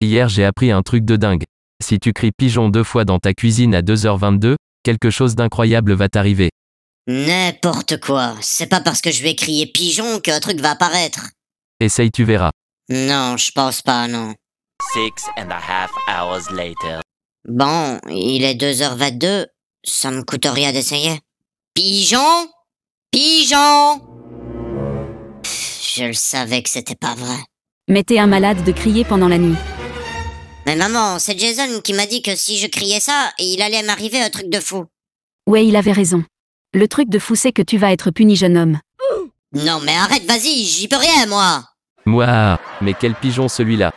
Hier j'ai appris un truc de dingue. Si tu cries pigeon deux fois dans ta cuisine à 2h22, quelque chose d'incroyable va t'arriver. N'importe quoi. C'est pas parce que je vais crier pigeon qu'un truc va apparaître. Essaye, tu verras. Non, je pense pas, non. Six and a half hours later. Bon, il est 2h22. Ça me coûte rien d'essayer. Pigeon Pigeon Je le savais que c'était pas vrai. Mettez un malade de crier pendant la nuit. Mais maman, c'est Jason qui m'a dit que si je criais ça, il allait m'arriver un truc de fou. Ouais, il avait raison. Le truc de fou, c'est que tu vas être puni, jeune homme. Non, mais arrête, vas-y, j'y peux rien, moi. Moi, mais quel pigeon celui-là.